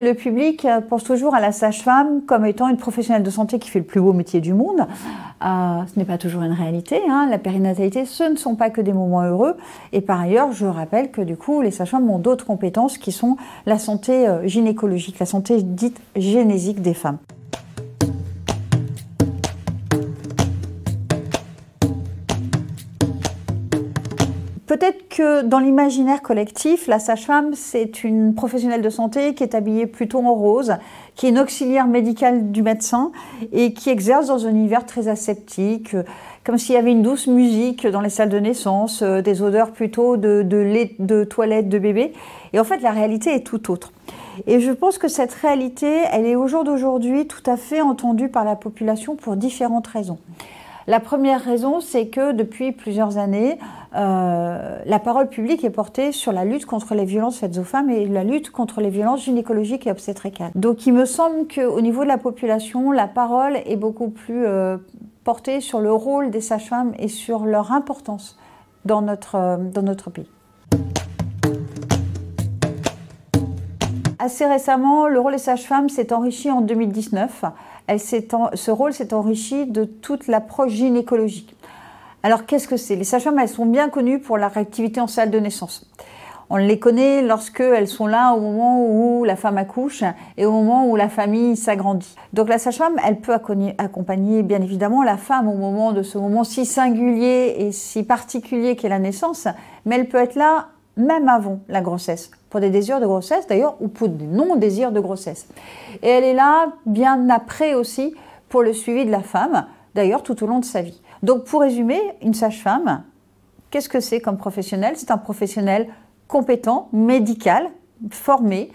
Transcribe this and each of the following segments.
Le public euh, pense toujours à la sage-femme comme étant une professionnelle de santé qui fait le plus beau métier du monde. Euh, ce n'est pas toujours une réalité. Hein. La périnatalité, ce ne sont pas que des moments heureux. Et par ailleurs, je rappelle que du coup, les sages-femmes ont d'autres compétences qui sont la santé euh, gynécologique, la santé dite génésique des femmes. Peut-être que dans l'imaginaire collectif, la sage-femme, c'est une professionnelle de santé qui est habillée plutôt en rose, qui est une auxiliaire médicale du médecin et qui exerce dans un univers très aseptique, comme s'il y avait une douce musique dans les salles de naissance, euh, des odeurs plutôt de, de lait, de toilette de bébé. Et en fait, la réalité est tout autre. Et je pense que cette réalité, elle est au jour d'aujourd'hui tout à fait entendue par la population pour différentes raisons. La première raison, c'est que depuis plusieurs années, euh, la parole publique est portée sur la lutte contre les violences faites aux femmes et la lutte contre les violences gynécologiques et obstétricales. Donc il me semble qu'au niveau de la population, la parole est beaucoup plus euh, portée sur le rôle des sages-femmes et sur leur importance dans notre euh, pays. Assez récemment, le rôle des sages-femmes s'est enrichi en 2019. Elle ce rôle s'est enrichi de toute l'approche gynécologique. Alors qu'est-ce que c'est Les sages-femmes, elles sont bien connues pour leur activité en salle de naissance. On les connaît elles sont là au moment où la femme accouche et au moment où la famille s'agrandit. Donc la sage-femme, elle peut accompagner bien évidemment la femme au moment de ce moment si singulier et si particulier qu'est la naissance, mais elle peut être là même avant la grossesse, pour des désirs de grossesse d'ailleurs, ou pour des non-désirs de grossesse. Et elle est là bien après aussi pour le suivi de la femme, d'ailleurs tout au long de sa vie. Donc pour résumer, une sage-femme, qu'est-ce que c'est comme professionnel C'est un professionnel compétent, médical, formé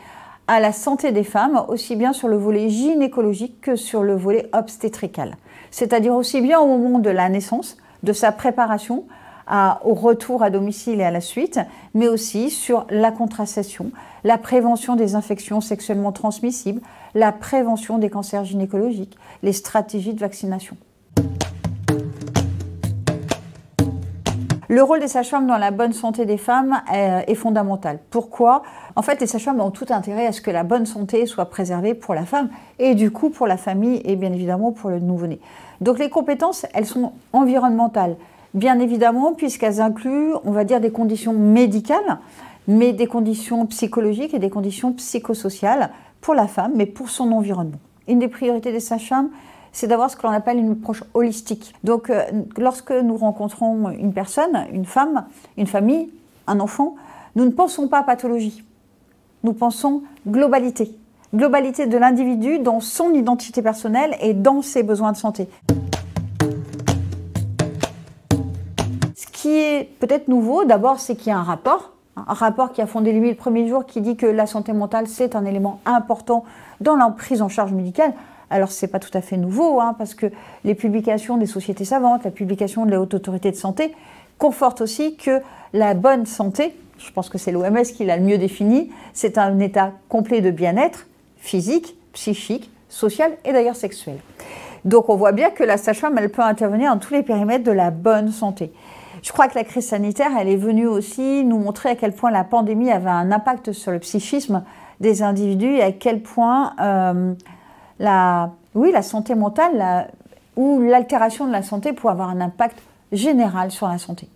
à la santé des femmes, aussi bien sur le volet gynécologique que sur le volet obstétrical. C'est-à-dire aussi bien au moment de la naissance, de sa préparation, au retour à domicile et à la suite, mais aussi sur la contraception, la prévention des infections sexuellement transmissibles, la prévention des cancers gynécologiques, les stratégies de vaccination. Le rôle des sages-femmes dans la bonne santé des femmes euh, est fondamental. Pourquoi En fait, les sages-femmes ont tout intérêt à ce que la bonne santé soit préservée pour la femme et du coup pour la famille et bien évidemment pour le nouveau-né. Donc les compétences, elles sont environnementales bien évidemment, puisqu'elles incluent, on va dire, des conditions médicales, mais des conditions psychologiques et des conditions psychosociales pour la femme, mais pour son environnement. Une des priorités des sages-femmes, c'est d'avoir ce que l'on appelle une approche holistique. Donc, euh, lorsque nous rencontrons une personne, une femme, une famille, un enfant, nous ne pensons pas à pathologie. Nous pensons globalité. Globalité de l'individu dans son identité personnelle et dans ses besoins de santé. est peut-être nouveau, d'abord, c'est qu'il y a un rapport hein, un rapport qui a fondé lui le premier jour qui dit que la santé mentale c'est un élément important dans la prise en charge médicale. Alors ce n'est pas tout à fait nouveau hein, parce que les publications des sociétés savantes, la publication de la haute autorité de santé confortent aussi que la bonne santé, je pense que c'est l'OMS qui l'a le mieux défini, c'est un état complet de bien-être physique, psychique, social et d'ailleurs sexuel. Donc on voit bien que la sage elle peut intervenir dans tous les périmètres de la bonne santé. Je crois que la crise sanitaire, elle est venue aussi nous montrer à quel point la pandémie avait un impact sur le psychisme des individus et à quel point euh, la, oui, la santé mentale ou l'altération de la santé pourrait avoir un impact général sur la santé.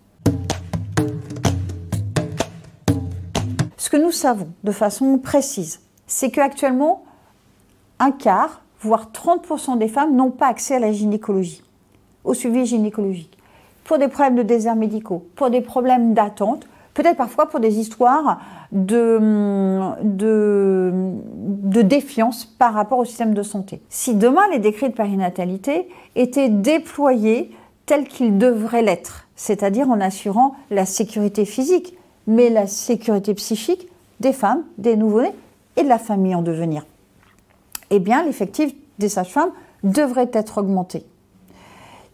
Ce que nous savons de façon précise, c'est qu'actuellement, un quart, voire 30% des femmes n'ont pas accès à la gynécologie, au suivi gynécologique pour des problèmes de déserts médicaux, pour des problèmes d'attente, peut-être parfois pour des histoires hum, de, de, défiance par rapport au système de santé. Si demain les décrets de périnatalité étaient déployés tels qu'ils devraient l'être, c'est-à-dire en assurant la sécurité physique, mais la sécurité psychique des femmes, des nouveau-nés et de la famille en devenir, eh bien l'effectif des sages-femmes devrait être augmenté.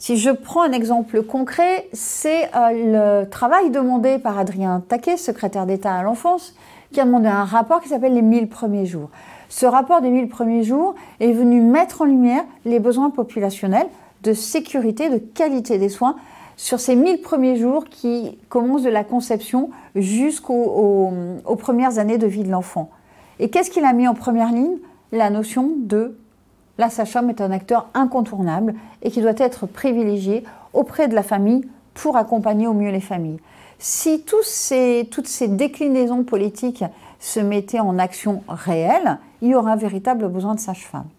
Si je prends un exemple concret, c'est euh, le travail demandé par Adrien Taquet, secrétaire d'État à l'enfance, qui a demandé un rapport qui s'appelle les 1000 premiers jours. Ce rapport des 1000 premiers jours est venu mettre en lumière les besoins populationnels de sécurité, de qualité des soins sur ces 1000 premiers jours qui commencent de la conception jusqu'aux premières années de vie de l'enfant. Et qu'est-ce qu'il a mis en première ligne La notion de la sage-femme est un acteur incontournable et qui doit être privilégié auprès de la famille pour accompagner au mieux les familles. Si toutes ces déclinaisons politiques se mettaient en action réelle, il y aura un véritable besoin de sage-femme.